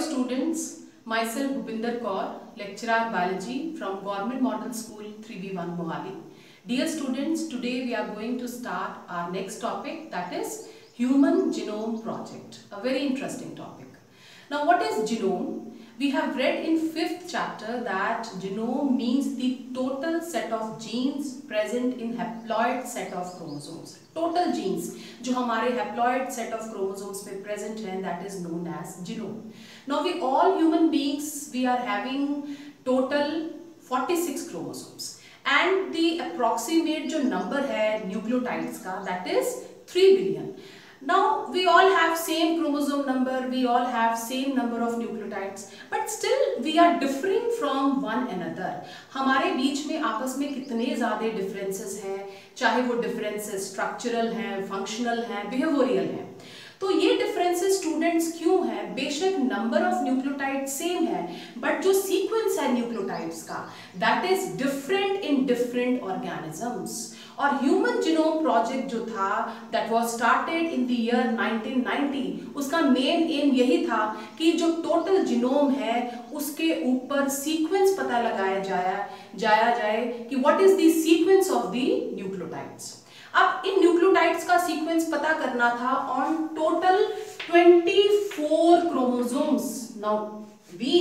students, myself Bhupinder Kaur, lecturer biology from Government Model School 3B1 Mohali. Dear students, today we are going to start our next topic that is Human Genome Project, a very interesting topic. Now what is genome? We have read in 5th chapter that genome means the total set of genes present in haploid set of chromosomes. Total genes जो haploid set of chromosomes present that is known as genome. Now we all human beings, we are having total 46 chromosomes and the approximate jo number hai nucleotides ka that is 3 billion. Now we all have same chromosome number, we all have same number of nucleotides, but still we are differing from one another. hamare beech mein aapas mein kitne zyada differences hain chahe wo differences structural hain functional hain behavioral hain तो ये differences students क्यों है बेशक number of nucleotide same है but जो sequence है nucleotides का that is different in different organisms और ह्यूमन जिनोम प्रोजेक्ट जो था that was started in the year 1990 उसका मेन एम यही था कि जो टोटल जिनोम है उसके ऊपर सीक्वेंस पता लगाया जाया जाया जाए कि what is the sequence of the nucleotides अब इन न्यूक्लियोटाइड्स का सीक्वेंस पता करना था on total 24 chromosomes now we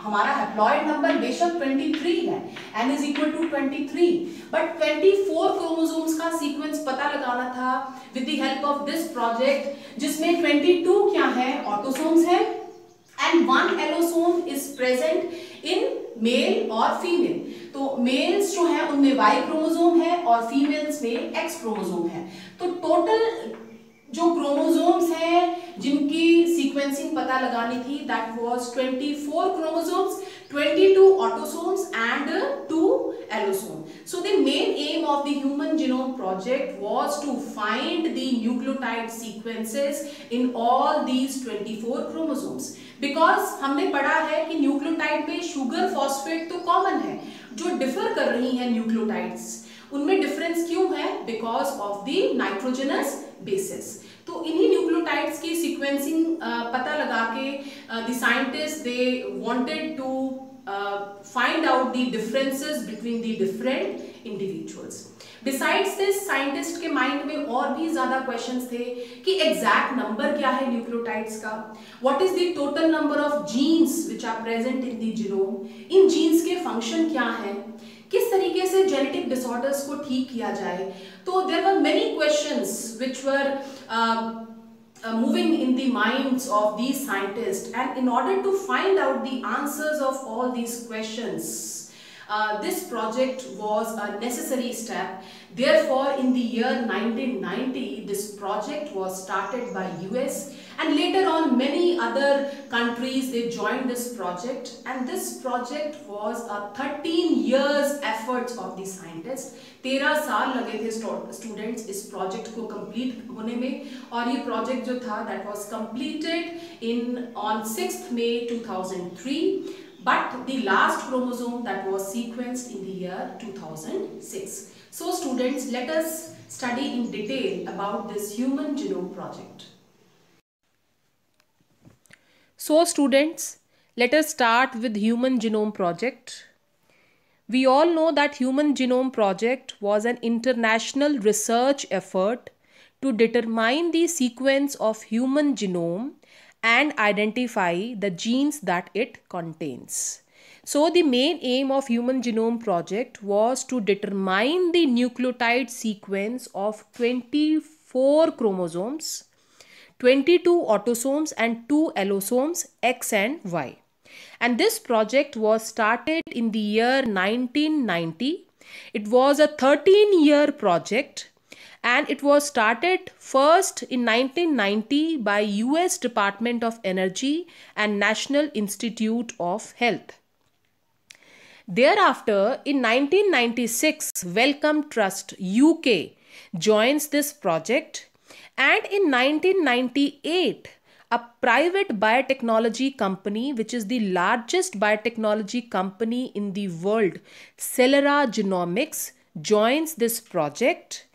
हमारा हैप्लॉइड नंबर बेशक 23 है N is equal to 23 but 24 chromosomes का सीक्वेंस पता लगाना था with the help of this project जिसमें 22 क्या है ऑटोसोम्स है and one allosome is present in male और फीमेल तो मेल्स जो है उनमें वाई क्रोमोजोम है और फीमेल्स में एक्स क्रोमोजोम है तो टोटल जो क्रोमोजोम्स है जिनकी सीक्वेंसिंग पता लगानी थी that was 24 chromosomes 22 autosomes and two allosome so the main aim of the human genome project was to find the nucleotide sequences in all these 24 chromosomes chromosomes because हमने पढ़ा है कि न्यूक्लियोटाइड में शुगर फॉस्फेट तो common है जो differ कर रही है न्यूक्लियोटाइड्स उनमें डिफरेंस क्यों है because of the nitrogenous bases तो इन्हीं न्यूक्लियोटाइड्स की सीक्वेंसिंग पता लगा के the scientist they wanted to find out the differences between the different individuals besides this scientist के माइंड में और भी ज्यादा क्वेश्चंस थे कि एग्जैक्ट नंबर क्या है न्यूक्लियोटाइड्स का what is the total number of genes which are present in the genome इन जीन्स के फंक्शन क्या है किस तरीके से जेनेटिक डिसऑर्डर्स को ठीक किया जाए तो there were many questions which were moving in the the of of scientist and in order to find out the answers of all all questions Uh, this project was a necessary step. Therefore, in the year 1990, this project was started by US and later on many other countries, they joined this project and this project was a 13 years efforts of the scientists. 13 साल लगे थे students is project ko complete hone में और ये project jo tha that was completed in on 6th May 2003 but the last chromosome that was sequenced in the year 2006. So students, let us study in detail about this Human Genome Project. So students, let us start with Human Genome Project. We all know that Human Genome Project was an international research effort to determine the sequence of human genome and identify the genes that it contains. So the main aim of Human Genome Project was to determine the nucleotide sequence of 24 chromosomes, 22 autosomes and 2 allosomes X and Y. And this project was started in the year 1990. It was a 13 year project and it was started first in 1990 by US Department of Energy and National Institute of Health. Thereafter, in 1996, Wellcome Trust UK joins this project and in 1998, a private biotechnology company, which is the largest biotechnology company in the world, Celera Genomics, joins this project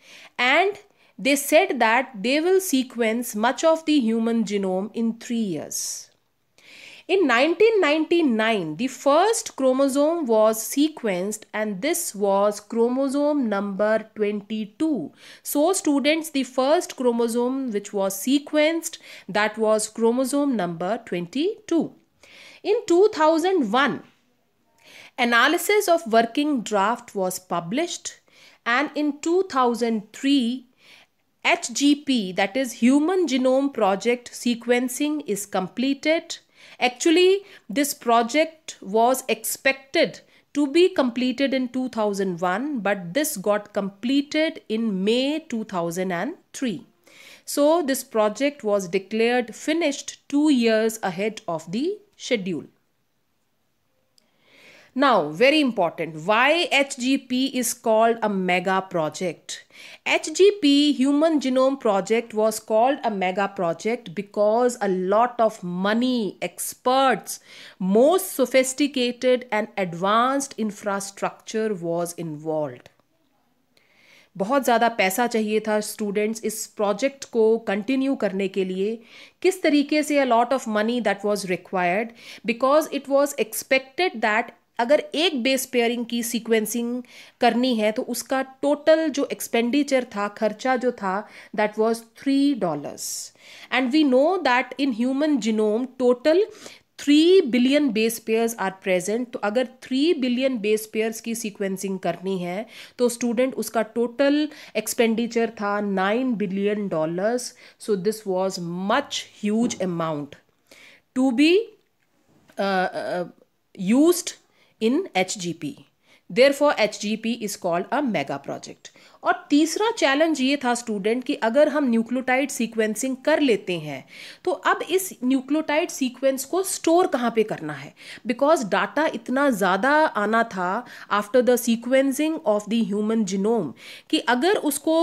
and they said that they will sequence much of the human genome in three years. In 1999, the first chromosome was sequenced and this was chromosome number 22. So students, the first chromosome which was sequenced, that was chromosome number 22. In 2001, analysis of working draft was published and in 2003 HGP that is Human Genome Project sequencing is completed. Actually this project was expected to be completed in 2001 but this got completed in May 2003. So this project was declared finished two years ahead of the schedule. Now, very important, why HGP is called a mega project? HGP, Human Genome Project, was called a mega project because a lot of money, experts, most sophisticated and advanced infrastructure was involved. बहुत ज़्यादा पैसा चाहिए था students इस project को continue करने के लिए किस तरीके से a lot of money that was required because it was expected that अगर एक बेस पेयरिंग की सीक्वेंसिंग करनी है तो उसका टोटल जो एक्सपेंडिचर था खर्चा जो था that was three dollars and we know that in human genome total three billion base pairs are present तो अगर थ्री बिलियन बेस पेयर्स की सीक्वेंसिंग करनी है तो स्टूडेंट उसका टोटल एक्सपेंडिचर था nine billion dollars so this was much huge amount to be used in H G P there for H G P is called a mega project और तीसरा challenge ये था student कि अगर हम nucleotide sequencing कर लेते हैं तो अब इस न्यूक्लियोटाइड सीक्वेंस को स्टोर कहाँ पे करना है बिकॉज डाटा इतना ज़्यादा आना था after the sequencing of the human genome कि अगर उसको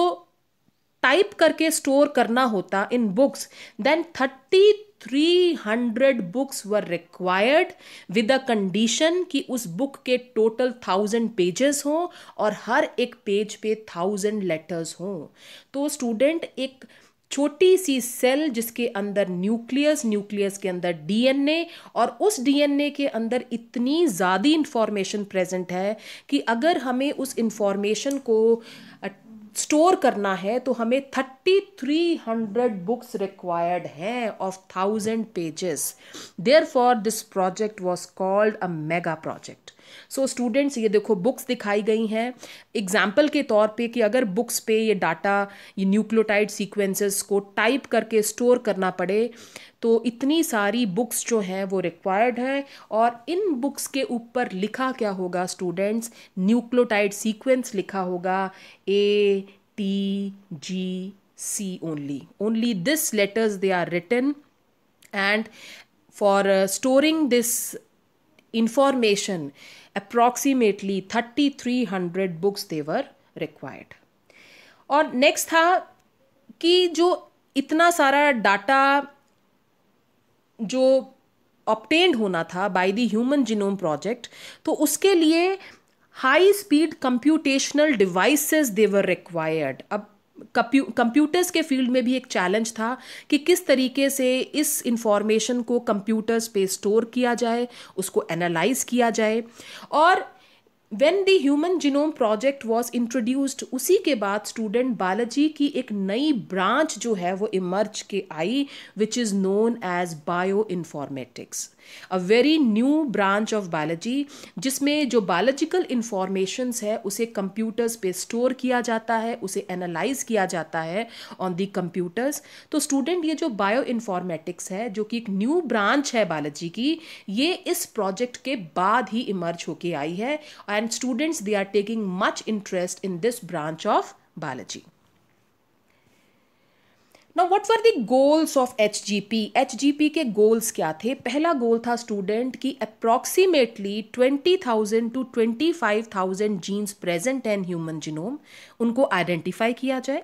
टाइप करके स्टोर करना होता in books then thirty 300 books were required with a condition कि उस बुक के टोटल थाउजेंड पेजेस हों और हर एक पेज पे थाउजेंड लेटर्स हों तो स्टूडेंट एक छोटी सी सेल जिसके अंदर न्यूक्लियस न्यूक्लियस के अंदर डीएनए और उस डीएनए के अंदर इतनी ज़्यादा इन्फॉर्मेशन प्रेजेंट है कि अगर हमें उस इन्फॉर्मेशन को स्टोर करना है तो हमें thirty three hundred books required हैं of thousand pages therefore this project was called a mega project so so, students ये देखो बुक्स दिखाई गई हैं एग्जाम्पल के तौर पे कि अगर बुक्स पे ये डाटा ये न्यूक्लियोटाइड सीक्वेंसेस को टाइप करके स्टोर करना पड़े तो इतनी सारी बुक्स जो हैं वो रिक्वायर्ड हैं और इन बुक्स के ऊपर लिखा क्या होगा स्टूडेंट्स न्यूक्लियोटाइड सीक्वेंस लिखा होगा A T G C only only this letters they are written and for uh, storing this information approximately 3300 books there were required और नेक्स्ट था कि जो इतना सारा डाटा जो ऑप्टेंड होना था by the human genome project तो उसके लिए high speed computational devices they were required अब कंप्यूटर्स के फील्ड में भी एक चैलेंज था कि किस तरीके से इस इंफॉर्मेशन को कंप्यूटर्स पे स्टोर किया जाए उसको एनालाइज किया जाए और when the human genome project was introduced उसी के बाद स्टूडेंट बायोलॉजी की एक नई ब्रांच जो है वो इमर्ज के आई which is known as bioinformatics a very new branch of biology जिसमें जो बायोलॉजिकल इंफॉर्मेशंस है उसे कंप्यूटर्स पे स्टोर किया जाता है उसे एनालाइज किया जाता है ऑन दी कंप्यूटर्स तो स्टूडेंट ये जो बायो इन्फॉर्मेटिक्स है जो कि एक न्यू ब्रांच है बायोलॉजी की ये इस प्रोजेक्ट के बाद ही इमर्ज होके आई है and students they are taking much interest in this branch of biology ना what were the goals of H G P H G P के गोल्स क्या थे पहला गोल था स्टूडेंट की approximately twenty thousand to twenty five thousand genes present in human genome उनको identify किया जाए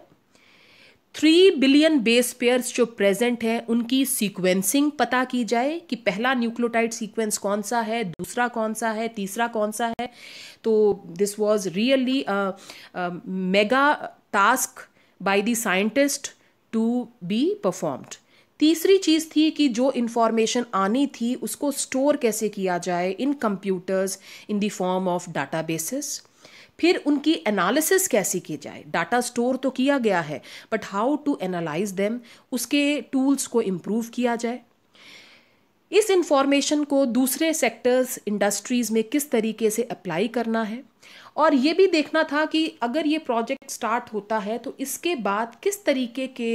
थ्री बिलियन बेस पेयर्स जो प्रेजेंट हैं उनकी सीक्वेंसिंग पता की जाए कि पहला न्यूक्लियोटाइड सीक्वेंस कौन सा है दूसरा कौन सा है तीसरा कौन सा है तो this was really mega task by the scientist to be performed तीसरी चीज़ थी कि जो इन्फॉर्मेशन आनी थी उसको स्टोर कैसे किया जाए in computers in the form of databases फिर उनकी एनालिसिस कैसे की जाए डाटा स्टोर तो किया गया है but how to analyse them उसके टूल्स को इम्प्रूव किया जाए इस इंफॉर्मेशन को दूसरे सेक्टर्स इंडस्ट्रीज़ में किस तरीके से अप्लाई करना है और ये भी देखना था कि अगर ये प्रोजेक्ट स्टार्ट होता है तो इसके बाद किस तरीके के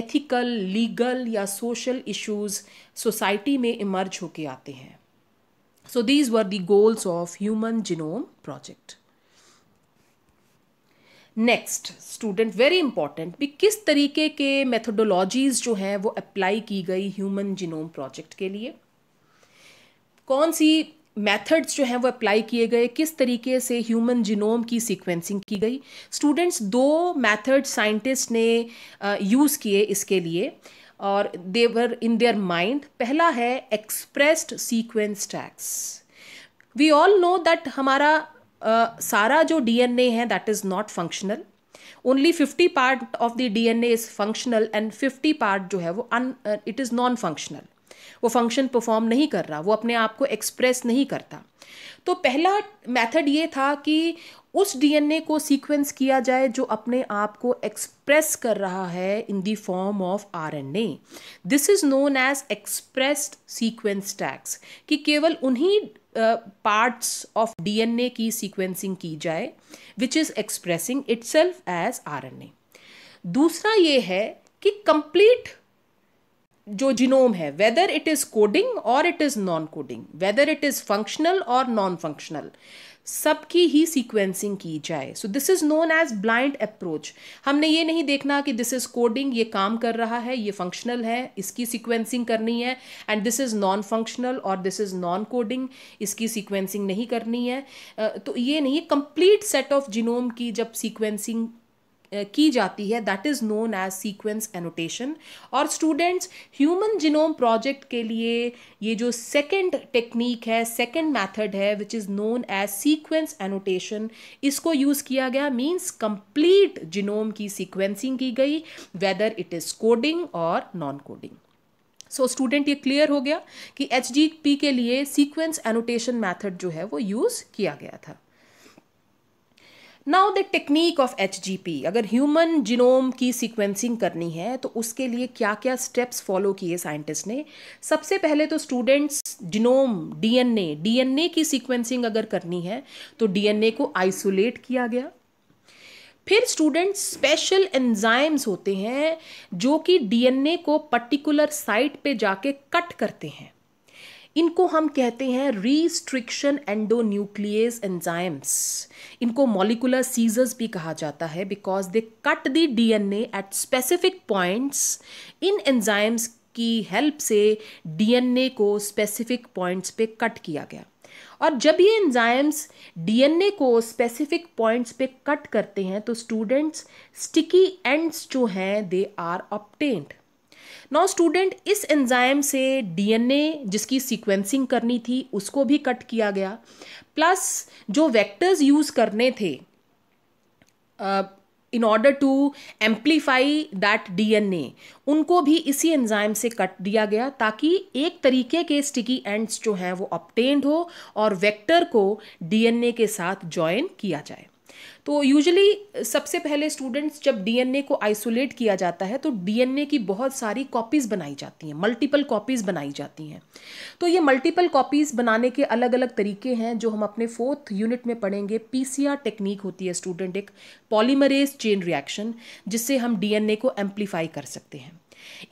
एथिकल लीगल या सोशल इश्यूज सोसाइटी में इमर्ज होके आते हैं so these were the goals of human genome project next student very important भी किस तरीके के मेथोडोलॉजीज जो हैं वो अप्लाई की गई ह्यूमन जिनोम प्रोजेक्ट के लिए कौन सी मेथड्स जो हैं वो अप्लाई किए गए किस तरीके से ह्यूमन जिनोम की सीक्वेंसिंग की गई स्टूडेंट्स दो मेथड साइंटिस्ट ने यूज़ किए इसके लिए और देवर इन देयर माइंड पहला है expressed sequence tags we all know that हमारा सारा जो डीएनए है that is not functional only fifty part of the DNA is functional and fifty part जो है वो and it is non functional वो फंक्शन परफॉर्म नहीं कर रहा वो अपने आप को एक्सप्रेस नहीं करता तो पहला मेथड ये था कि उस डीएनए को सीक्वेंस किया जाए जो अपने आप को एक्सप्रेस कर रहा है in the form of RNA this is known as expressed sequence tags कि केवल उन्हीं पार्ट्स ऑफ डीएनए की सीक्वेंसिंग की जाए which is expressing itself as R दूसरा ये है कि कंप्लीट जो जिनोम है वेदर इट इज़ कोडिंग और it is non coding whether it is functional और नॉन फंक्शनल सबकी ही सीक्वेंसिंग की जाए so this is known as blind approach हमने ये नहीं देखना कि दिस इज़ कोडिंग ये काम कर रहा है ये फंक्शनल है इसकी सीक्वेंसिंग करनी है and this is non functional और दिस इज़ नॉन कोडिंग इसकी सीक्वेंसिंग नहीं करनी है तो ये नहीं कंप्लीट सेट ऑफ जिनोम की जब सीक्वेंसिंग की जाती है that is known as sequence annotation और स्टूडेंट्स ह्यूमन जिनोम प्रोजेक्ट के लिए ये जो सेकेंड टेक्निक है सेकेंड मैथड है which is known as sequence annotation इसको यूज़ किया गया मीन्स कंप्लीट जिनोम की सीक्वेंसिंग की गई वेदर इट इज़ कोडिंग और नॉन कोडिंग सो स्टूडेंट ये क्लियर हो गया कि एच के लिए सीक्वेंस एनोटेशन मैथड जो है वो यूज़ किया गया था now the technique of H G P अगर ह्यूमन जिनोम की सीक्वेंसिंग करनी है तो उसके लिए क्या क्या स्टेप्स फॉलो किए साइंटिस्ट ने सबसे पहले तो स्टूडेंट्स जिनोम एन ए की सीक्वेंसिंग अगर करनी है तो डी एन ए को आइसोलेट किया गया फिर स्टूडेंट्स स्पेशल एंजाइम्स होते हैं जो कि डी एन ए को पर्टिकुलर साइट पे जाके कट करते हैं इनको हम कहते हैं रिस्ट्रिक्शन एंडोन्यूक्लियस एंजाइम्स इनको मॉलिकुलर सीजर्स भी कहा जाता है because they cut the D N at specific points इन एंजाइम्स की हेल्प से ए को स्पेसिफिक पॉइंट्स पे कट किया गया और जब ये एंजाइम्स ए को स्पेसिफिक पॉइंट्स पे कट करते हैं तो स्टूडेंट्स स्टिकी एंड्स जो हैं they are obtained now student इस एंजाइम से डीएनए जिसकी सीक्वेंसिंग करनी थी उसको भी कट किया गया प्लस जो वेक्टर्स यूज़ करने थे in order to amplify that DNA उनको भी इसी एंजाइम से कट दिया गया ताकि एक तरीके के स्टिकी एंड्स जो हैं वो ऑप्टेंड हो और वेक्टर को डीएनए के साथ ज्वाइन किया जाए तो यूजुअली सबसे पहले स्टूडेंट्स जब डीएनए को आइसोलेट किया जाता है तो डीएनए की बहुत सारी कॉपीज़ बनाई जाती हैं मल्टीपल कॉपीज़ बनाई जाती हैं तो ये मल्टीपल कॉपीज़ बनाने के अलग अलग तरीके हैं जो हम अपने फोर्थ यूनिट में पढ़ेंगे पीसीआर टेक्निक होती है स्टूडेंट एक पॉलीमरेज चेन रिएक्शन जिससे हम डीएनए को एम्पलीफाई कर सकते हैं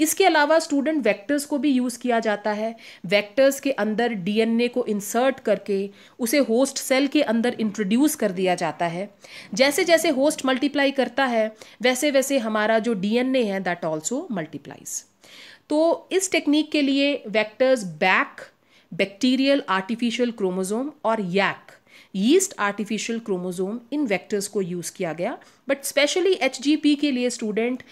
इसके अलावा स्टूडेंट वेक्टर्स को भी यूज़ किया जाता है वेक्टर्स के अंदर डीएनए को इंसर्ट करके उसे होस्ट सेल के अंदर इंट्रोड्यूस कर दिया जाता है जैसे जैसे होस्ट मल्टीप्लाई करता है वैसे वैसे हमारा जो डीएनए है दैट ऑल्सो मल्टीप्लाइज तो इस टेक्निक के लिए vectors BAC bacterial artificial chromosome और यैक यीस्ट आर्टिफिशियल क्रोमोजोम इन वेक्टर्स को यूज़ किया गया बट स्पेशली एच के लिए स्टूडेंट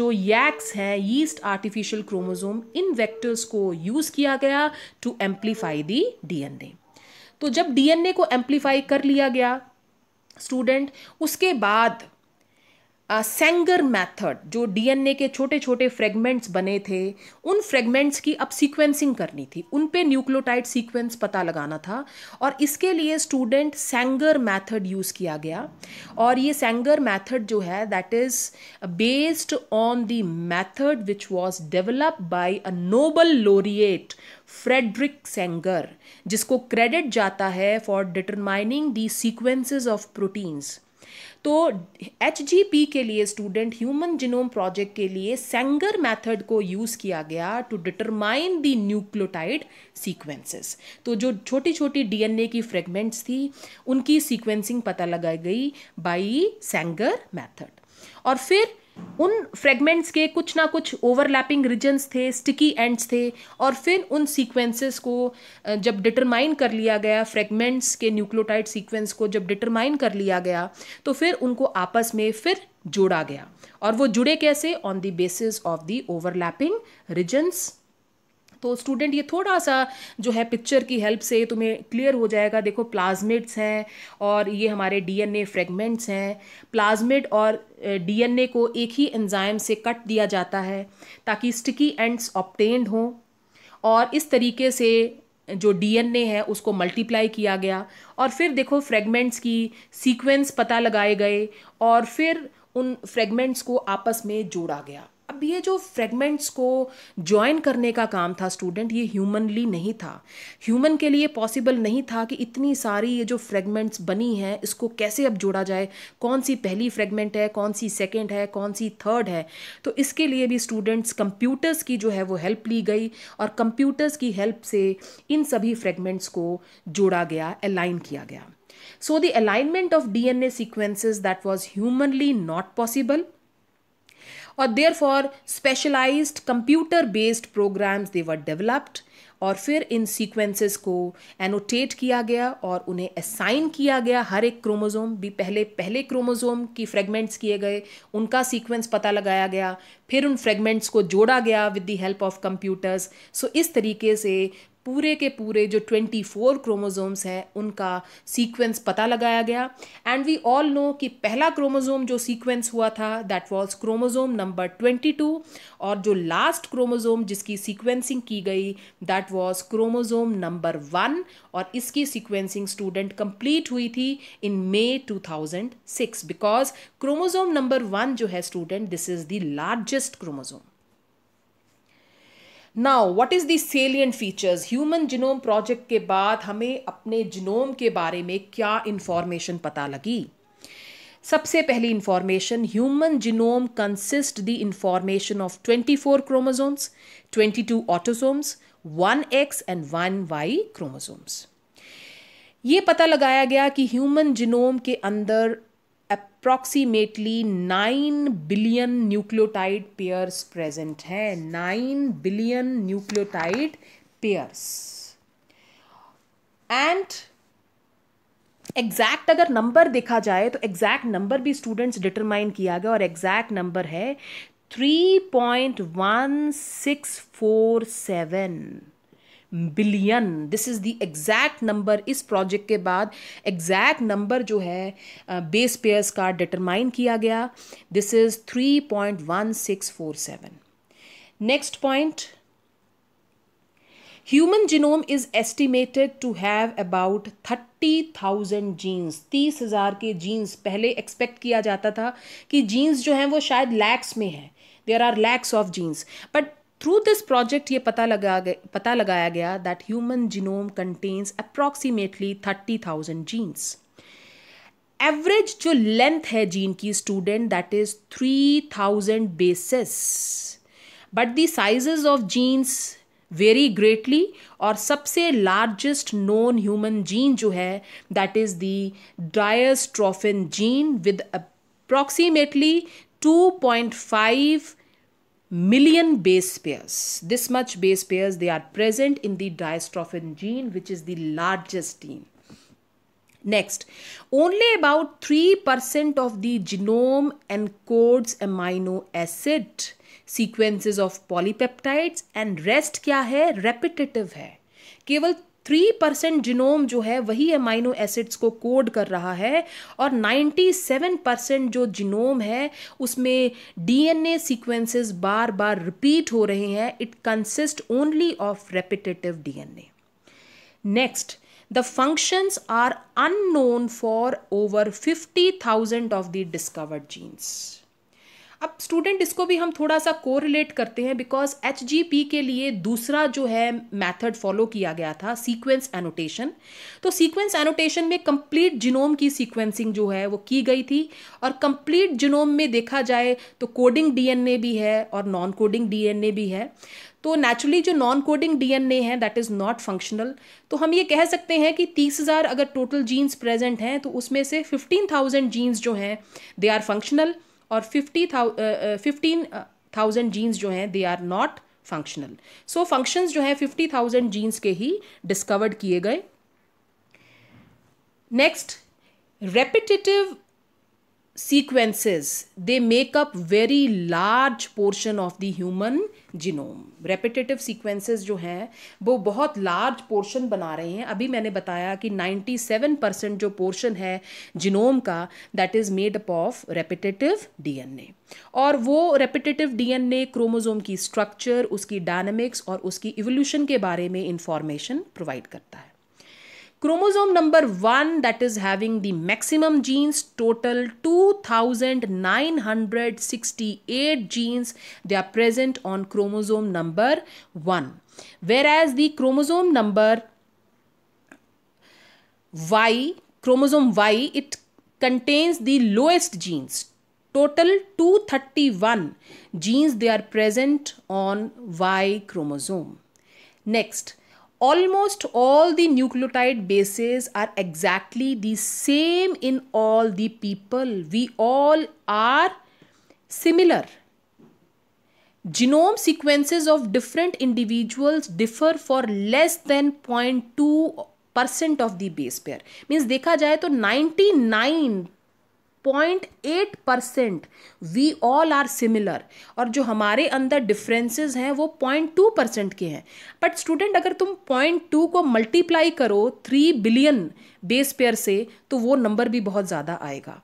जो यैक्स हैं यीस्ट आर्टिफिशियल क्रोमोजोम इन वेक्टर्स को यूज़ किया गया टू एम्पलीफाई दी डी तो जब डी को एम्पलीफाई कर लिया गया स्टूडेंट उसके बाद सेंगर मेथड जो डीएनए के छोटे छोटे फ्रेगमेंट्स बने थे उन फ्रेगमेंट्स की अब सीक्वेंसिंग करनी थी उन पे न्यूक्लियोटाइड सीक्वेंस पता लगाना था और इसके लिए स्टूडेंट सेंगर मेथड यूज़ किया गया और ये सेंगर मेथड जो है that is based on the method which was develop by a Nobel laureate Frederick Sanger जिसको क्रेडिट जाता है for determining the sequences of proteins तो एच के लिए स्टूडेंट ह्यूमन जिनोम प्रोजेक्ट के लिए सेंगर मैथड को यूज़ किया गया to determine the nucleotide sequences तो जो छोटी छोटी डीएनए की फ्रेगमेंट्स थी उनकी सीक्वेंसिंग पता लगाई गई बाई सेंगर मैथड और फिर उन फ्रेगमेंट्स के कुछ ना कुछ ओवरलैपिंग रीजन्स थे स्टिकी एंड्स थे और फिर उन सीक्वेंसेस को जब डिटरमाइन कर लिया गया फ्रेगमेंट्स के न्यूक्लियोटाइड सीक्वेंस को जब डिटरमाइन कर लिया गया तो फिर उनको आपस में फिर जोड़ा गया और वो जुड़े कैसे on the basis of the overlapping regions तो स्टूडेंट ये थोड़ा सा जो है पिक्चर की हेल्प से तुम्हें क्लियर हो जाएगा देखो प्लाज्मिड्स हैं और ये हमारे डीएनए फ्रेगमेंट्स हैं प्लाज्मिड और डीएनए को एक ही एंजाइम से कट दिया जाता है ताकि स्टिकी एंड्स ऑप्टेंड हों और इस तरीके से जो डीएनए है उसको मल्टीप्लाई किया गया और फिर देखो फ्रेगमेंट्स की सीक्वेंस पता लगाए गए और फिर उन फ्रेगमेंट्स को आपस में जोड़ा गया अब ये जो फ्रेगमेंट्स को ज्वाइन करने का काम था स्टूडेंट ये ह्यूमनली नहीं था ह्यूमन के लिए पॉसिबल नहीं था कि इतनी सारी ये जो फ्रेगमेंट्स बनी हैं इसको कैसे अब जोड़ा जाए कौन सी पहली फ्रेगमेंट है कौन सी सेकेंड है कौन सी थर्ड है तो इसके लिए भी स्टूडेंट्स कंप्यूटर्स की जो है वो हेल्प ली गई और कंप्यूटर्स की हेल्प से इन सभी फ्रेगमेंट्स को जोड़ा गया अलाइन किया गया so the alignment of D N A sequences that was humanly not possible और therefore specialised computer based programs they were developed और फिर इन सीक्वेंसेस को एनोटेट किया गया और उन्हें असाइन किया गया हर एक क्रोमोज़ोम भी पहले पहले क्रोमोज़ोम की फ्रेगमेंट्स किए गए उनका सीक्वेंस पता लगाया गया फिर उन फ्रेगमेंट्स को जोड़ा गया with the help of computers so इस तरीके से पूरे के पूरे जो 24 क्रोमोज़ोम्स हैं उनका सीक्वेंस पता लगाया गया एंड वी ऑल नो कि पहला क्रोमोज़ोम जो सीक्वेंस हुआ था दैट वाज क्रोमोज़ोम नंबर 22 और जो लास्ट क्रोमोज़ोम जिसकी सीक्वेंसिंग की गई that was chromosome number one और इसकी सीक्वेंसिंग स्टूडेंट कंप्लीट हुई थी in May 2006 because chromosome number one जो है student this is the largest chromosome now what is the salient features human genome project के बाद हमें अपने जिनोम के बारे में क्या इन्फॉर्मेशन पता लगी सबसे पहली information human genome consist the information of 24 twenty two autosomes one X and one Y chromosomes ये पता लगाया गया कि ह्यूमन जिनोम के अंदर approximately nine billion nucleotide pairs present हैं nine billion nucleotide pairs and exact अगर नंबर देखा जाए तो एग्जैक्ट नंबर भी स्टूडेंट्स डिटरमाइन किया गया और एग्जैक्ट नंबर है three point one six four seven billion this is the exact number इस प्रोजेक्ट के बाद एग्जैक्ट नंबर जो है बेस पेयर्स का डिटरमाइन किया गया this is three point one six four seven next point human genome is estimated to have about thirty thousand genes तीस हज़ार के जीन्स पहले एक्सपेक्ट किया जाता था कि जीन्स जो हैं वो शायद लैक्स में हैं there are lakhs of genes but through this project ये पता लगा पता लगाया गया that human genome contains approximately thirty thousand genes average जो लेंथ है जीन की student that is three thousand bases but the size of genes vary greatly और सबसे लार्जेस्ट नोन ह्यूमन जीन जो है that is the dystrophin gene with approximately five million base pairs. This much base pairs, they are present in the dystrophin gene, which is the largest gene. Next, only about 3% of the genome encodes amino acid sequences of polypeptides and rest क्या है repetitive है केवल three percent genome जो है वही amino acids को code कर रहा है और नाइन्टी सेवन परसेंट जो जिनोम है उसमें डीएनए सीक्वेंसेस बार बार रिपीट हो रहे हैं it consist only of repetitive DNA next the functions are unknown for over fifty thousand of the discovered genes अब स्टूडेंट इसको भी हम थोड़ा सा कोरिलेट करते हैं बिकॉज एच के लिए दूसरा जो है मैथड फॉलो किया गया था सीक्वेंस एनोटेशन तो सीक्वेंस एनोटेशन में कंप्लीट जिनोम की सीक्वेंसिंग जो है वो की गई थी और कंप्लीट जिनोम में देखा जाए तो कोडिंग डीएनए भी है और नॉन कोडिंग डीएनए भी है तो नेचुरली जो नॉन कोडिंग डीएनए है दैट इज़ नॉट फंक्शनल तो हम ये कह सकते हैं कि तीस हज़ार अगर टोटल जीन्स प्रेजेंट हैं तो उसमें से फिफ्टीन थाउजेंड जीन्स जो हैं दे आर फंक्शनल और फिफ्टी फिफ्टीन थाउजेंड जीन्स जो हैं they are not functional so functions जो हैं फिफ्टी थाउजेंड जीन्स के ही डिस्कवर्ड किए गए next repetitive sequences they make up very large portion of the human genome repetitive sequences जो हैं वो बहुत लार्ज पोर्शन बना रहे हैं अभी मैंने बताया कि 97 परसेंट जो पोर्शन है जीनोम का that is made up of repetitive DNA और वो रेपिटेटिव डीएनए क्रोमोसोम की स्ट्रक्चर उसकी डायनेमिक्स और उसकी इवोल्यूशन के बारे में इंफॉर्मेशन प्रोवाइड करता है Chromosome number 1 that is having the maximum genes total 2968 genes they are present on chromosome number 1 whereas the chromosome number Y chromosome Y it contains the lowest genes total 231 genes they are present on Y chromosome next almost all the nucleotide bases are exactly the same in all the people. We all are similar. Genome sequences of different individuals differ for less than 0.2 percent of the base pair. Means, देखा जाए तो 99 point eight percent we all are similar और जो हमारे अंदर differences हैं वो point two percent के हैं बट स्टूडेंट अगर तुम पॉइंट टू को मल्टीप्लाई करो थ्री बिलियन बेस पेयर से तो वो नंबर भी बहुत ज़्यादा आएगा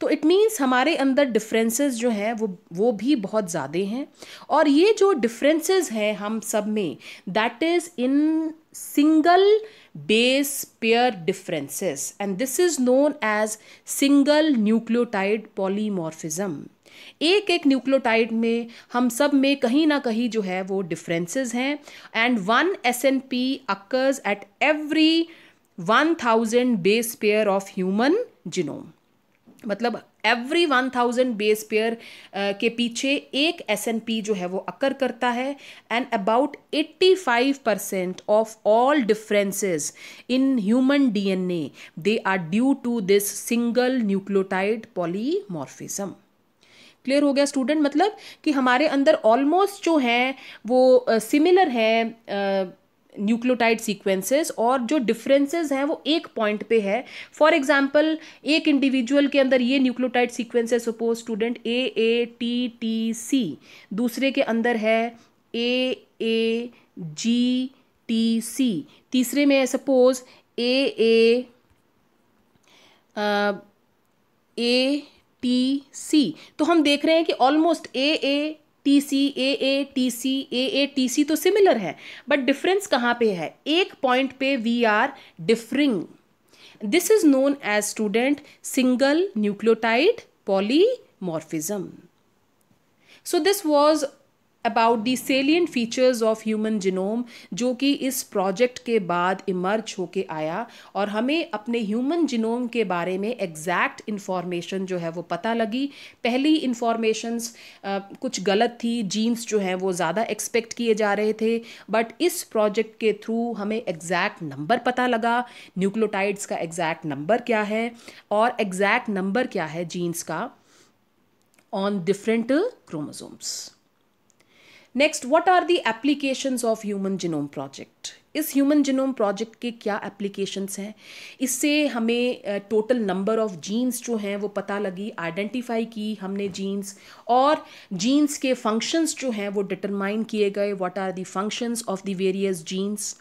तो इट मीन्स हमारे अंदर डिफरेंसेस जो हैं वो वो भी बहुत ज़्यादा हैं और ये जो डिफरेंसेस हैं हम सब में that is in single base pair differences and this is known as single nucleotide polymorphism एक एक न्यूक्लियोटाइड में हम सब में कहीं ना कहीं जो है वो डिफरेंसेस हैं and one S N P occurs at every one thousand base pair of human genome मतलब every one thousand base pair के पीछे एक एस एन पी जो है वो अकर करता है and about eighty five percent of all differences in human D N A they are due to this single nucleotide polymorphism clear हो गया स्टूडेंट मतलब कि हमारे अंदर ऑलमोस्ट जो हैं वो सिमिलर uh, हैं uh, न्यूक्लियोटाइड सीक्वेंसेस और जो डिफरेंसेस हैं वो एक पॉइंट पे है फॉर एग्जांपल एक इंडिविजुअल के अंदर ये न्यूक्लियोटाइड सीक्वेंस है suppose student A A T T C दूसरे के अंदर है ए ए जी टी सी तीसरे में है suppose A A A T C तो हम देख रहे हैं कि almost A A T C A A T C A A T C तो सिमिलर है बट डिफरेंस कहाँ पे है एक पॉइंट पे we are differing this is known as student single nucleotide polymorphism so this was about the salient features of human genome जो कि इस प्रोजेक्ट के बाद इमर्ज होके आया और हमें अपने ह्यूमन जिनोम के बारे में एग्जैक्ट इन्फॉर्मेशन जो है वो पता लगी पहली इन्फॉर्मेशंस कुछ गलत थी जीन्स जो हैं वो ज़्यादा एक्सपेक्ट किए जा रहे थे बट इस प्रोजेक्ट के थ्रू हमें एग्जैक्ट नंबर पता लगा न्यूक्लोटाइड्स का एग्जैक्ट नंबर क्या है और एग्जैक्ट नंबर क्या है जीन्स का on different chromosomes next what are the applications of human genome project इस ह्यूमन जिनोम प्रोजेक्ट के क्या एप्लीकेशंस हैं इससे हमें टोटल नंबर ऑफ जीन्स जो हैं वो पता लगी आइडेंटिफाई की हमने जीन्स और जीन्स के फंक्शंस जो हैं वो डिटरमाइन किए गए what are the functions of the various genes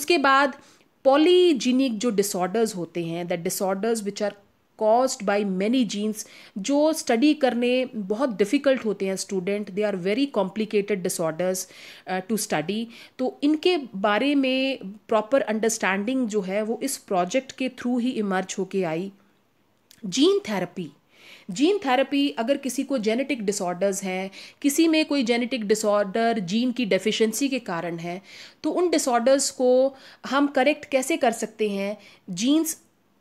उसके बाद पॉलीजीनिक जो डिसऑर्डर्स होते हैं that disorders which are caused by many genes जो स्टडी करने बहुत डिफ़िकल्ट होते हैं student they are very complicated disorders to study तो इनके बारे में प्रॉपर अंडरस्टैंडिंग जो है वो इस प्रोजेक्ट के थ्रू ही इमर्ज होके आई जीन थेरेपी जीन थेरेपी अगर किसी को जेनेटिक डिसऑर्डर्स हैं किसी में कोई जेनेटिक डिसऑर्डर जीन की डेफिशिएंसी के कारण है तो उन डिसऑर्डर्स को हम करेक्ट कैसे कर सकते हैं जीन्स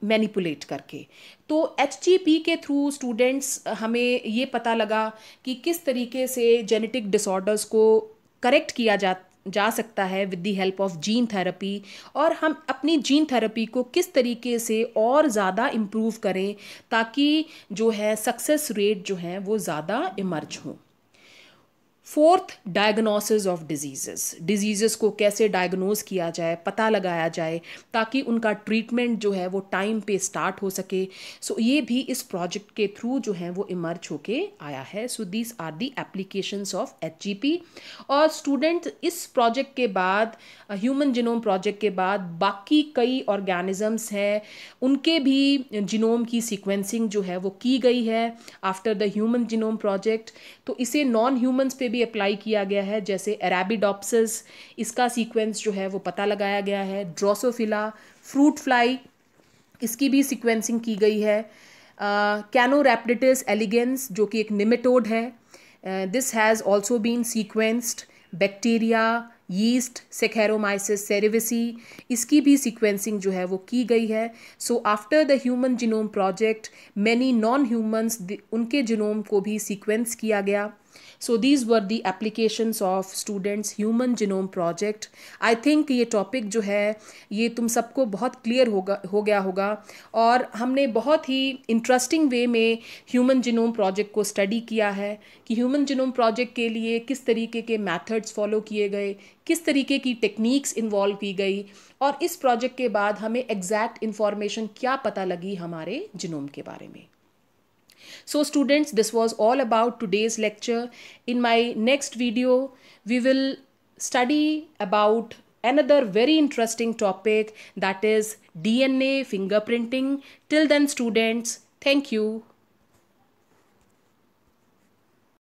मैनिपुलेट करके तो एच के थ्रू स्टूडेंट्स हमें ये पता लगा कि किस तरीके से जेनेटिक डिसऑर्डर्स को करेक्ट किया जा जा सकता है with the help of gene therapy और हम अपनी जीन थेरेपी को किस तरीके से और ज़्यादा इम्प्रूव करें ताकि जो है सक्सेस रेट जो है वो ज़्यादा इमर्ज हों fourth diagnosis of diseases diseases को कैसे डायग्नोज किया जाए पता लगाया जाए ताकि उनका ट्रीटमेंट जो है वो टाइम पे स्टार्ट हो सके सो so, ये भी इस प्रोजेक्ट के थ्रू जो है वो इमर्ज होके आया है so these are the applications of H और स्टूडेंट इस प्रोजेक्ट के बाद ह्यूमन जिनोम प्रोजेक्ट के बाद बाकी कई ऑर्गेनिजम्स हैं उनके भी जिनोम की सीक्वेंसिंग जो है वो की गई है after the human genome project तो इसे नॉन ह्यूमंस पे भी अप्लाई किया गया है जैसे एराबिडॉप्सिस इसका सीक्वेंस जो है वो पता लगाया गया है ड्रोसोफिला फ्रूट फ्लाई इसकी भी सीक्वेंसिंग की गई है कैनोरैप्टिस एलिगेंस जो कि एक निमेटोड है this has also been sequenced bacteria yeast Saccharomyces cerevisiae इसकी भी सीक्वेंसिंग जो है वो की गई है so after the human genome project many non humans उनके जिनोम को भी सीक्वेंस किया गया so these were the applications of students human genome project I think ये टॉपिक जो है ये तुम सबको बहुत क्लियर होगा हो गया होगा और हमने बहुत ही इंटरेस्टिंग वे में ह्यूमन जिनोम प्रोजेक्ट को स्टडी किया है कि ह्यूमन जिनोम प्रोजेक्ट के लिए किस तरीके के मैथड्स फॉलो किए गए किस तरीके की टेक्निक्स इन्वॉल्व की गई और इस प्रोजेक्ट के बाद हमें एग्जैक्ट इन्फॉर्मेशन क्या पता लगी हमारे जिनोम के बारे में So students, this was all about today's lecture. In my next video, we will study about another very interesting topic that is DNA fingerprinting. Till then students, thank you.